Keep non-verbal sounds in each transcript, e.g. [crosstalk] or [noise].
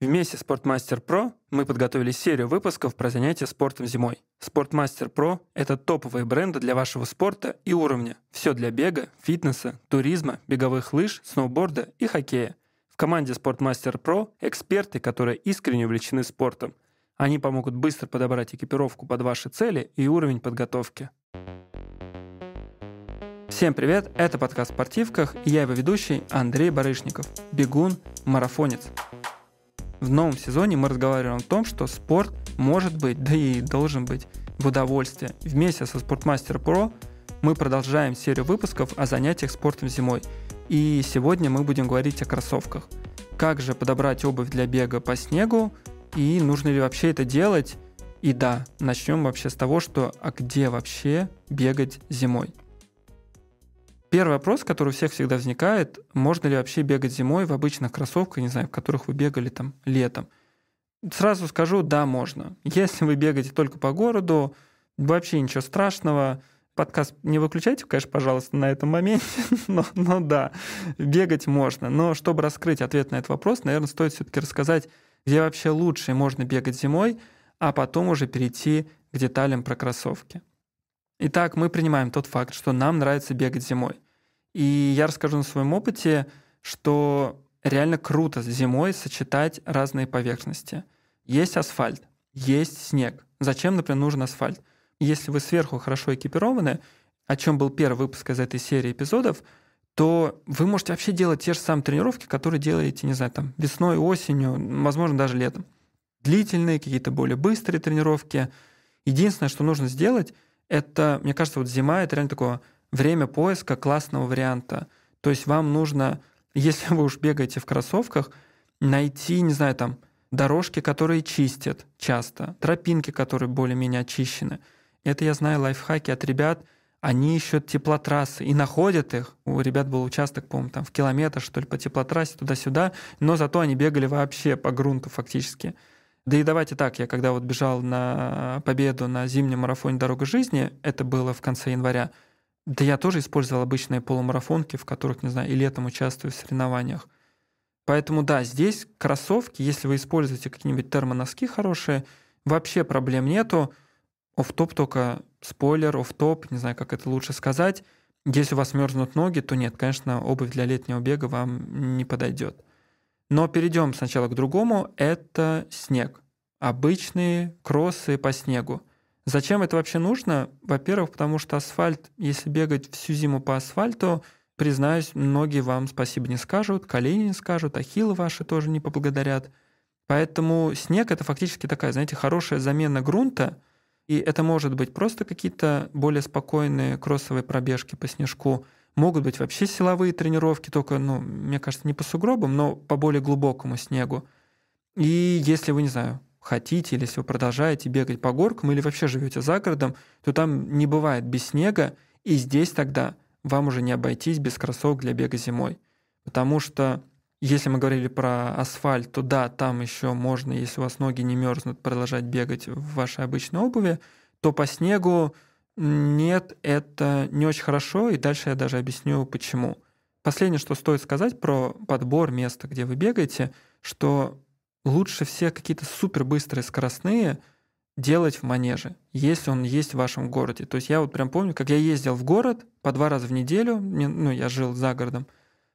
Вместе с Sportmaster Pro мы подготовили серию выпусков про занятия спортом зимой. Sportmaster Pro – это топовые бренды для вашего спорта и уровня. Все для бега, фитнеса, туризма, беговых лыж, сноуборда и хоккея. В команде Sportmaster Pro – эксперты, которые искренне увлечены спортом. Они помогут быстро подобрать экипировку под ваши цели и уровень подготовки. Всем привет, это подкаст «Спортивках» и я его ведущий Андрей Барышников, бегун, марафонец в новом сезоне мы разговариваем о том, что спорт может быть, да и должен быть в удовольствие. Вместе со Sportmaster Pro мы продолжаем серию выпусков о занятиях спортом зимой. И сегодня мы будем говорить о кроссовках. Как же подобрать обувь для бега по снегу и нужно ли вообще это делать? И да, начнем вообще с того, что а где вообще бегать зимой? Первый вопрос, который у всех всегда возникает, можно ли вообще бегать зимой в обычных кроссовках, не знаю, в которых вы бегали там летом. Сразу скажу, да, можно. Если вы бегаете только по городу, вообще ничего страшного. Подкаст не выключайте, конечно, пожалуйста, на этом моменте, [laughs] но, но да, бегать можно. Но чтобы раскрыть ответ на этот вопрос, наверное, стоит все-таки рассказать, где вообще лучше можно бегать зимой, а потом уже перейти к деталям про кроссовки. Итак, мы принимаем тот факт, что нам нравится бегать зимой. И я расскажу на своем опыте, что реально круто зимой сочетать разные поверхности. Есть асфальт, есть снег. Зачем, например, нужен асфальт? Если вы сверху хорошо экипированы, о чем был первый выпуск из этой серии эпизодов, то вы можете вообще делать те же самые тренировки, которые делаете, не знаю, там, весной, осенью, возможно, даже летом. Длительные, какие-то более быстрые тренировки. Единственное, что нужно сделать — это, мне кажется, вот зима — это реально такое время поиска классного варианта. То есть вам нужно, [laughs] если вы уж бегаете в кроссовках, найти, не знаю, там, дорожки, которые чистят часто, тропинки, которые более-менее очищены. Это я знаю лайфхаки от ребят, они ищут теплотрассы и находят их. У ребят был участок, по-моему, там в километр, что ли, по теплотрассе туда-сюда, но зато они бегали вообще по грунту фактически. Да и давайте так, я когда вот бежал на э, победу на зимнем марафоне «Дорога жизни», это было в конце января, да я тоже использовал обычные полумарафонки, в которых, не знаю, и летом участвую в соревнованиях. Поэтому да, здесь кроссовки, если вы используете какие-нибудь термоноски хорошие, вообще проблем нету. Оф-топ только спойлер, оф-топ, не знаю, как это лучше сказать. Если у вас мерзнут ноги, то нет, конечно, обувь для летнего бега вам не подойдет. Но перейдем сначала к другому. Это снег. Обычные кроссы по снегу. Зачем это вообще нужно? Во-первых, потому что асфальт, если бегать всю зиму по асфальту, признаюсь, многие вам спасибо не скажут, колени не скажут, ахиллы ваши тоже не поблагодарят. Поэтому снег — это фактически такая, знаете, хорошая замена грунта, и это может быть просто какие-то более спокойные кроссовые пробежки по снежку — Могут быть вообще силовые тренировки, только, ну, мне кажется, не по сугробам, но по более глубокому снегу. И если вы, не знаю, хотите, или если вы продолжаете бегать по горкам, или вообще живете за городом, то там не бывает без снега, и здесь тогда вам уже не обойтись без кроссовок для бега зимой. Потому что если мы говорили про асфальт, то да, там еще можно, если у вас ноги не мерзнут, продолжать бегать в вашей обычной обуви, то по снегу нет, это не очень хорошо, и дальше я даже объясню, почему. Последнее, что стоит сказать про подбор места, где вы бегаете, что лучше все какие-то супербыстрые скоростные делать в манеже, если он есть в вашем городе. То есть я вот прям помню, как я ездил в город по два раза в неделю, ну, я жил за городом,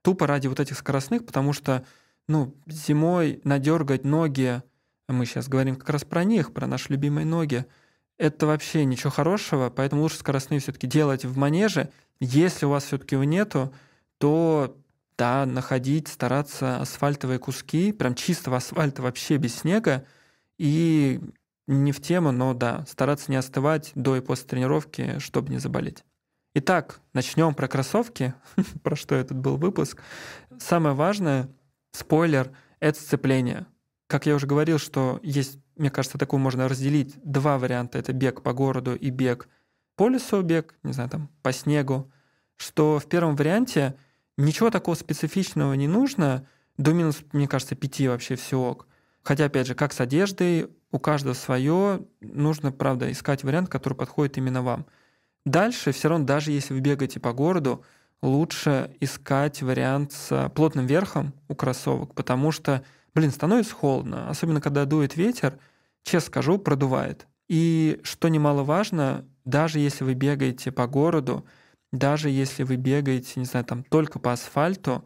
тупо ради вот этих скоростных, потому что, ну, зимой надергать ноги, мы сейчас говорим как раз про них, про наши любимые ноги, это вообще ничего хорошего, поэтому лучше скоростные все-таки делать в манеже. Если у вас все-таки его нету, то да, находить, стараться асфальтовые куски, прям чистого асфальта вообще без снега, и не в тему, но да, стараться не остывать до и после тренировки, чтобы не заболеть. Итак, начнем про кроссовки, [laughs] про что этот был выпуск. Самое важное, спойлер, это сцепление. Как я уже говорил, что есть мне кажется, такую можно разделить. Два варианта — это бег по городу и бег по лесу, бег, не знаю, там, по снегу. Что в первом варианте ничего такого специфичного не нужно, до минус, мне кажется, пяти вообще все ок. Хотя, опять же, как с одеждой, у каждого свое, нужно, правда, искать вариант, который подходит именно вам. Дальше, все равно, даже если вы бегаете по городу, лучше искать вариант с плотным верхом у кроссовок, потому что Блин, становится холодно, особенно когда дует ветер, честно скажу, продувает. И что немаловажно, даже если вы бегаете по городу, даже если вы бегаете, не знаю, там только по асфальту,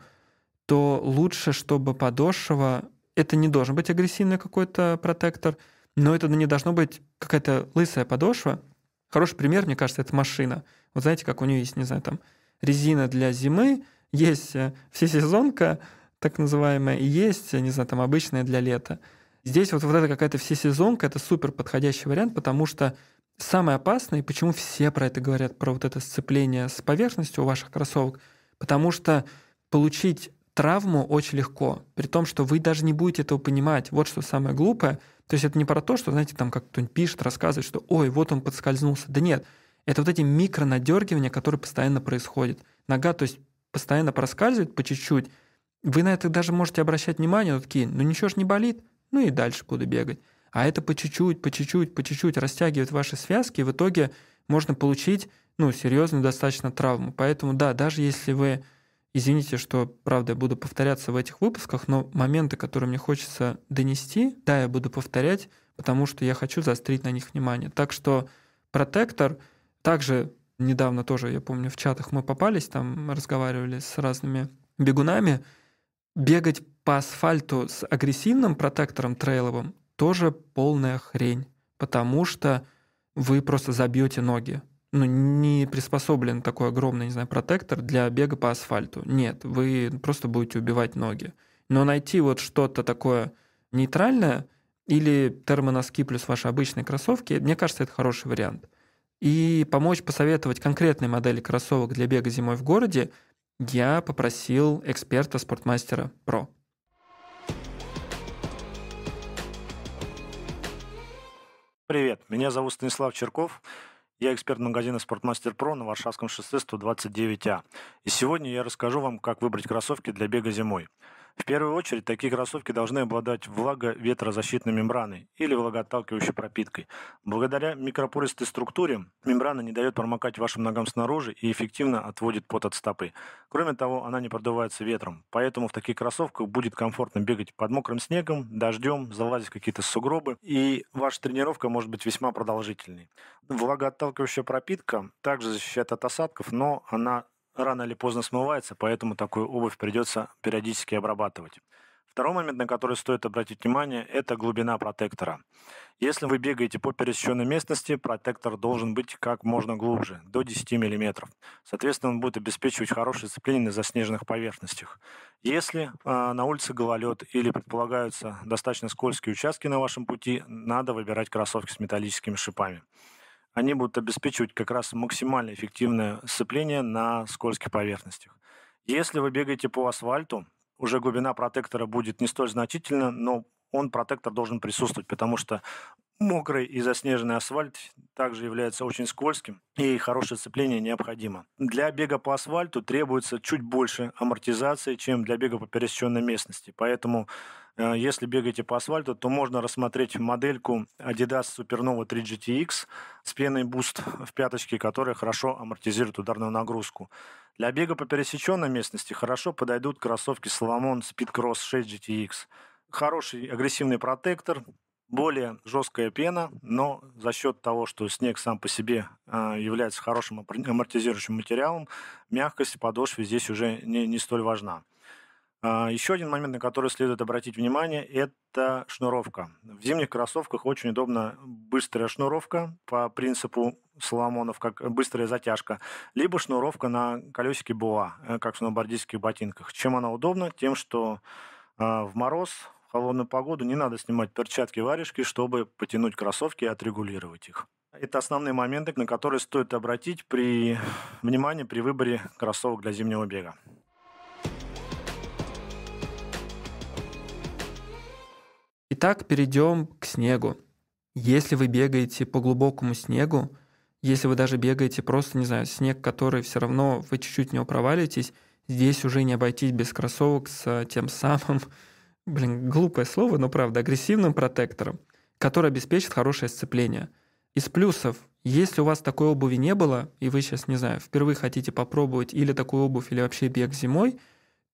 то лучше, чтобы подошва... Это не должен быть агрессивный какой-то протектор, но это не должно быть какая-то лысая подошва. Хороший пример, мне кажется, это машина. Вот знаете, как у нее есть, не знаю, там резина для зимы, есть э, всесезонка, так называемая, и есть, не знаю, там обычная для лета. Здесь вот, вот эта какая-то всесезонка, это супер подходящий вариант, потому что самое опасное, и почему все про это говорят, про вот это сцепление с поверхностью у ваших кроссовок, потому что получить травму очень легко, при том, что вы даже не будете этого понимать. Вот что самое глупое. То есть это не про то, что, знаете, там как кто-нибудь пишет, рассказывает, что «Ой, вот он подскользнулся». Да нет, это вот эти микронадергивания, которые постоянно происходят. Нога, то есть, постоянно проскальзывает по чуть-чуть, вы на это даже можете обращать внимание, но такие, ну ничего ж не болит, ну и дальше буду бегать. А это по чуть-чуть, по чуть-чуть, по чуть-чуть растягивает ваши связки, и в итоге можно получить, ну, серьезную достаточно травму. Поэтому, да, даже если вы, извините, что, правда, я буду повторяться в этих выпусках, но моменты, которые мне хочется донести, да, я буду повторять, потому что я хочу заострить на них внимание. Так что протектор также недавно тоже, я помню, в чатах мы попались, там разговаривали с разными бегунами, Бегать по асфальту с агрессивным протектором трейловым тоже полная хрень, потому что вы просто забьете ноги. Ну, не приспособлен такой огромный, не знаю, протектор для бега по асфальту. Нет, вы просто будете убивать ноги. Но найти вот что-то такое нейтральное или термоноски плюс ваши обычные кроссовки, мне кажется, это хороший вариант. И помочь посоветовать конкретные модели кроссовок для бега зимой в городе я попросил эксперта спортмастера про. Привет, меня зовут Станислав Черков. Я эксперт магазина Sportmaster Pro на Варшавском шоссе 129А. И сегодня я расскажу вам, как выбрать кроссовки для бега зимой. В первую очередь, такие кроссовки должны обладать влаго-ветрозащитной мембраной или влагоотталкивающей пропиткой. Благодаря микропористой структуре мембрана не дает промокать вашим ногам снаружи и эффективно отводит пот от стопы. Кроме того, она не продувается ветром, поэтому в таких кроссовках будет комфортно бегать под мокрым снегом, дождем, залазить в какие-то сугробы, и ваша тренировка может быть весьма продолжительной. Влагоотталкивающая пропитка также защищает от осадков, но она рано или поздно смывается, поэтому такую обувь придется периодически обрабатывать. Второй момент, на который стоит обратить внимание, это глубина протектора. Если вы бегаете по пересеченной местности, протектор должен быть как можно глубже, до 10 мм. Соответственно, он будет обеспечивать хорошее сцепление на заснеженных поверхностях. Если э, на улице гололед или предполагаются достаточно скользкие участки на вашем пути, надо выбирать кроссовки с металлическими шипами они будут обеспечивать как раз максимально эффективное сцепление на скользких поверхностях. Если вы бегаете по асфальту, уже глубина протектора будет не столь значительна, но он, протектор, должен присутствовать, потому что Мокрый и заснеженный асфальт также является очень скользким, и хорошее сцепление необходимо. Для бега по асфальту требуется чуть больше амортизации, чем для бега по пересеченной местности. Поэтому, э, если бегаете по асфальту, то можно рассмотреть модельку Adidas Supernova 3 GTX с пеной Boost в пяточке, которая хорошо амортизирует ударную нагрузку. Для бега по пересеченной местности хорошо подойдут кроссовки Salomon Speed Cross 6 GTX. Хороший агрессивный протектор, более жесткая пена, но за счет того, что снег сам по себе а, является хорошим амортизирующим материалом, мягкость подошвы здесь уже не, не столь важна. А, еще один момент, на который следует обратить внимание, это шнуровка. В зимних кроссовках очень удобна быстрая шнуровка по принципу Соломонов, как быстрая затяжка, либо шнуровка на колесике БУА, э, как в сноубордистских ботинках. Чем она удобна? Тем, что а, в мороз, холодную погоду не надо снимать перчатки варежки, чтобы потянуть кроссовки и отрегулировать их. Это основные моменты, на которые стоит обратить при... внимание при выборе кроссовок для зимнего бега. Итак, перейдем к снегу. Если вы бегаете по глубокому снегу, если вы даже бегаете просто, не знаю, снег, который все равно вы чуть-чуть в него провалитесь, здесь уже не обойтись без кроссовок с э, тем самым блин, глупое слово, но правда, агрессивным протектором, который обеспечит хорошее сцепление. Из плюсов, если у вас такой обуви не было, и вы сейчас, не знаю, впервые хотите попробовать или такую обувь, или вообще бег зимой,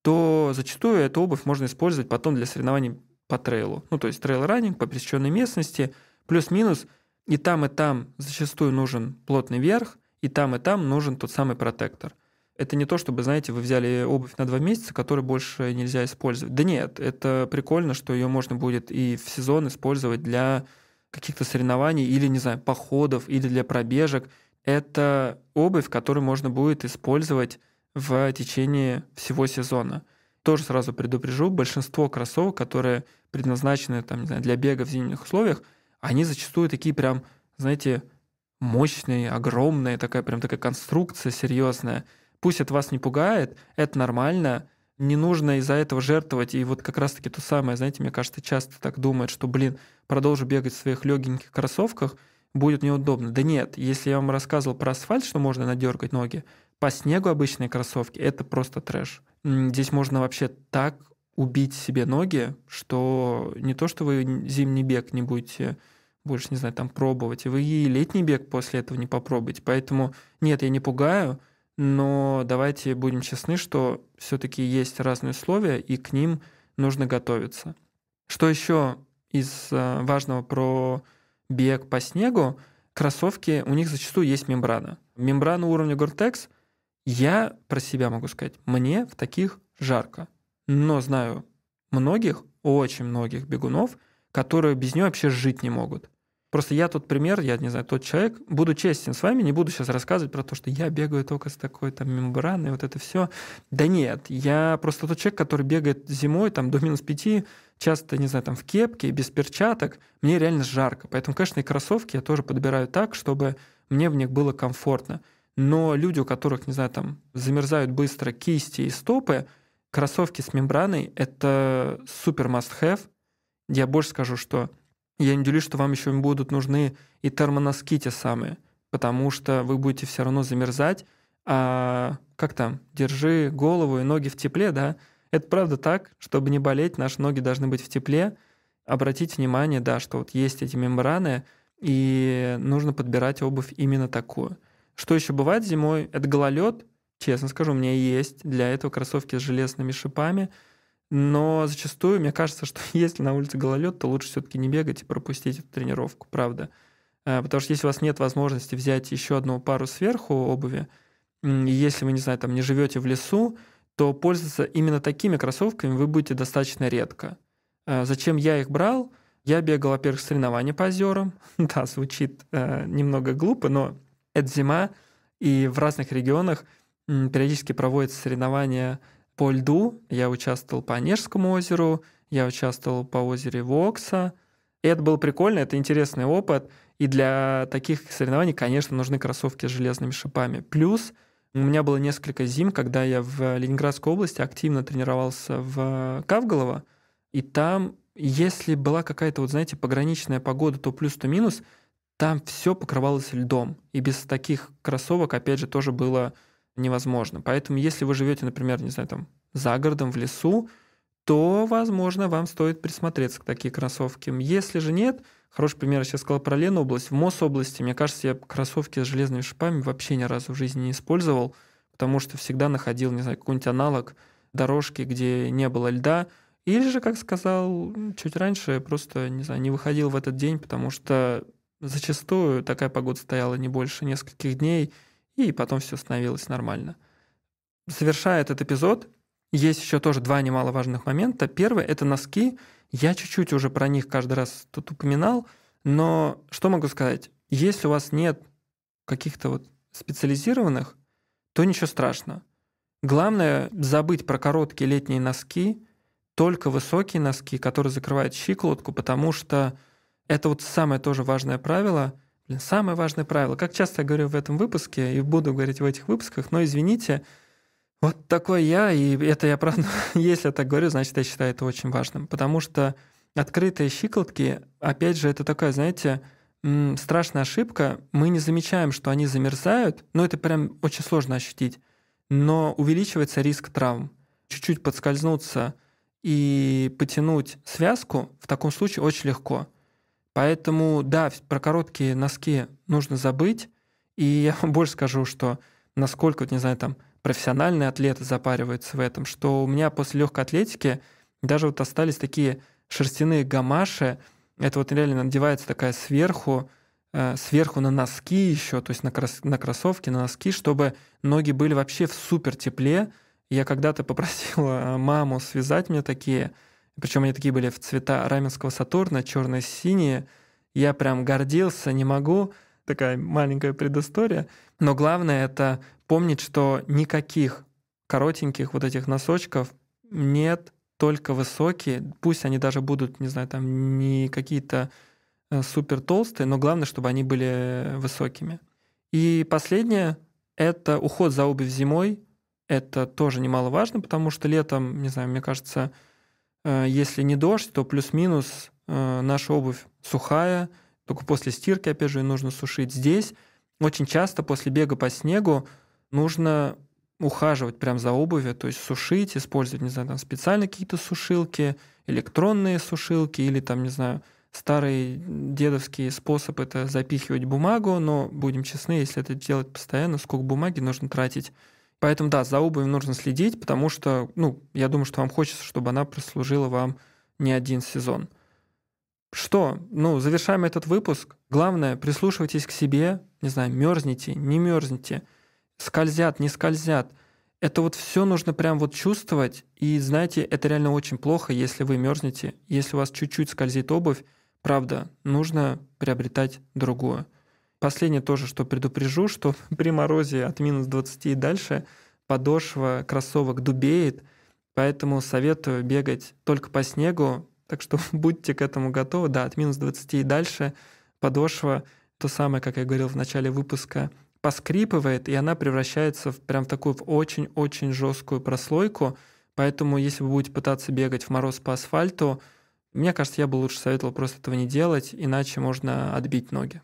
то зачастую эту обувь можно использовать потом для соревнований по трейлу. Ну, то есть трейл-раннинг по пересеченной местности, плюс-минус, и там, и там зачастую нужен плотный верх, и там, и там нужен тот самый протектор – это не то, чтобы, знаете, вы взяли обувь на два месяца, которую больше нельзя использовать. Да нет, это прикольно, что ее можно будет и в сезон использовать для каких-то соревнований или, не знаю, походов, или для пробежек. Это обувь, которую можно будет использовать в течение всего сезона. Тоже сразу предупрежу, большинство кроссовок, которые предназначены там, не знаю, для бега в зимних условиях, они зачастую такие прям, знаете, мощные, огромные, такая прям такая конструкция серьезная – Пусть это вас не пугает, это нормально, не нужно из-за этого жертвовать. И вот как раз-таки то самое, знаете, мне кажется, часто так думают, что, блин, продолжу бегать в своих легеньких кроссовках, будет неудобно. Да нет, если я вам рассказывал про асфальт, что можно надергать ноги, по снегу обычные кроссовки – это просто трэш. Здесь можно вообще так убить себе ноги, что не то, что вы зимний бег не будете больше, не знаю, там пробовать, и вы и летний бег после этого не попробуете. Поэтому нет, я не пугаю, но давайте будем честны, что все-таки есть разные условия, и к ним нужно готовиться. Что еще из э, важного про бег по снегу? Кроссовки, у них зачастую есть мембрана. Мембрана уровня Гортекс, я про себя могу сказать, мне в таких жарко. Но знаю многих, очень многих бегунов, которые без нее вообще жить не могут. Просто я тот пример, я не знаю, тот человек, буду честен с вами, не буду сейчас рассказывать про то, что я бегаю только с такой там мембраной, вот это все. Да нет, я просто тот человек, который бегает зимой там до минус пяти, часто, не знаю, там в кепке, без перчаток, мне реально жарко. Поэтому, конечно, и кроссовки я тоже подбираю так, чтобы мне в них было комфортно. Но люди, у которых, не знаю, там замерзают быстро кисти и стопы, кроссовки с мембраной — это супер must-have. Я больше скажу, что я не делюсь, что вам еще будут нужны и термоноски те самые, потому что вы будете все равно замерзать. А как там? Держи голову и ноги в тепле, да? Это правда так, чтобы не болеть, наши ноги должны быть в тепле. Обратите внимание, да, что вот есть эти мембраны, и нужно подбирать обувь именно такую. Что еще бывает зимой? Это гололед. Честно скажу, у меня есть для этого кроссовки с железными шипами – но зачастую мне кажется, что [laughs] если на улице гололед, то лучше все-таки не бегать и пропустить эту тренировку, правда. Э, потому что если у вас нет возможности взять еще одну пару сверху обуви, и если вы, не знаю, там не живете в лесу, то пользоваться именно такими кроссовками вы будете достаточно редко. Э, зачем я их брал? Я бегал, во-первых, соревнования по озерам. [laughs] да, звучит э, немного глупо, но это зима, и в разных регионах периодически проводятся соревнования по льду, я участвовал по Онежскому озеру, я участвовал по озере Вокса. И это было прикольно, это интересный опыт. И для таких соревнований, конечно, нужны кроссовки с железными шипами. Плюс у меня было несколько зим, когда я в Ленинградской области активно тренировался в Кавголово, и там, если была какая-то, вот знаете, пограничная погода, то плюс, то минус, там все покрывалось льдом. И без таких кроссовок, опять же, тоже было невозможно. Поэтому, если вы живете, например, не знаю, там, за городом, в лесу, то, возможно, вам стоит присмотреться к такие кроссовкам. Если же нет, хороший пример, я сейчас сказал про Ленобласть, в Мособласти, мне кажется, я кроссовки с железными шипами вообще ни разу в жизни не использовал, потому что всегда находил, не знаю, какой-нибудь аналог дорожки, где не было льда, или же, как сказал чуть раньше, просто, не знаю, не выходил в этот день, потому что зачастую такая погода стояла не больше нескольких дней, и потом все становилось нормально. Завершая этот эпизод, есть еще тоже два немаловажных момента. Первый – это носки. Я чуть-чуть уже про них каждый раз тут упоминал, но что могу сказать? Если у вас нет каких-то вот специализированных, то ничего страшного. Главное – забыть про короткие летние носки, только высокие носки, которые закрывают щиколотку, потому что это вот самое тоже важное правило – Блин, самое важное правило. Как часто я говорю в этом выпуске и буду говорить в этих выпусках, но извините, вот такой я, и это я правда, [laughs] если я так говорю, значит, я считаю это очень важным. Потому что открытые щиколотки, опять же, это такая, знаете, страшная ошибка. Мы не замечаем, что они замерзают, но это прям очень сложно ощутить. Но увеличивается риск травм. Чуть-чуть подскользнуться и потянуть связку в таком случае очень легко. Поэтому, да, про короткие носки нужно забыть. И я вам [laughs] больше скажу, что насколько, вот, не знаю, там профессиональные атлеты запариваются в этом, что у меня после легкой атлетики даже вот остались такие шерстяные гамаши. Это вот реально надевается такая сверху, э, сверху на носки еще, то есть на, крос на кроссовки, на носки, чтобы ноги были вообще в супер тепле. Я когда-то попросила [laughs] маму связать мне такие, причем они такие были в цвета раменского Сатурна, черные, синие. Я прям гордился, не могу. Такая маленькая предыстория. Но главное это помнить, что никаких коротеньких вот этих носочков нет, только высокие. Пусть они даже будут, не знаю, там не какие-то э, супер толстые, но главное, чтобы они были высокими. И последнее — это уход за обувь зимой. Это тоже немаловажно, потому что летом, не знаю, мне кажется, Э, если не дождь, то плюс-минус э, наша обувь сухая, только после стирки, опять же, ее нужно сушить. Здесь очень часто после бега по снегу нужно ухаживать прям за обувью, то есть сушить, использовать, не знаю, там специально какие-то сушилки, электронные сушилки или там, не знаю, старый дедовский способ это запихивать бумагу, но будем честны, если это делать постоянно, сколько бумаги нужно тратить Поэтому, да, за обувью нужно следить, потому что, ну, я думаю, что вам хочется, чтобы она прослужила вам не один сезон. Что? Ну, завершаем этот выпуск. Главное, прислушивайтесь к себе, не знаю, мерзните, не мерзните, скользят, не скользят. Это вот все нужно прям вот чувствовать, и знаете, это реально очень плохо, если вы мерзнете, если у вас чуть-чуть скользит обувь, правда, нужно приобретать другую. Последнее тоже, что предупрежу, что [laughs] при морозе от минус 20 и дальше подошва кроссовок дубеет, поэтому советую бегать только по снегу, так что [laughs] будьте к этому готовы. Да, от минус 20 и дальше подошва, то самое, как я говорил в начале выпуска, поскрипывает, и она превращается в прям такую очень-очень жесткую прослойку. Поэтому, если вы будете пытаться бегать в мороз по асфальту, мне кажется, я бы лучше советовал просто этого не делать, иначе можно отбить ноги.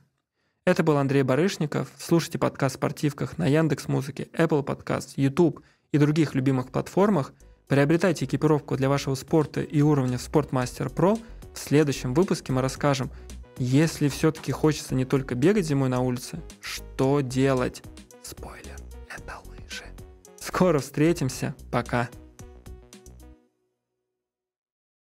Это был Андрей Барышников. Слушайте подкаст «Спортивках» на Яндекс Музыке, Apple Podcast, YouTube и других любимых платформах. Приобретайте экипировку для вашего спорта и уровня в Спортмастер Про. В следующем выпуске мы расскажем, если все-таки хочется не только бегать зимой на улице, что делать? Спойлер, это лыжи. Скоро встретимся. Пока.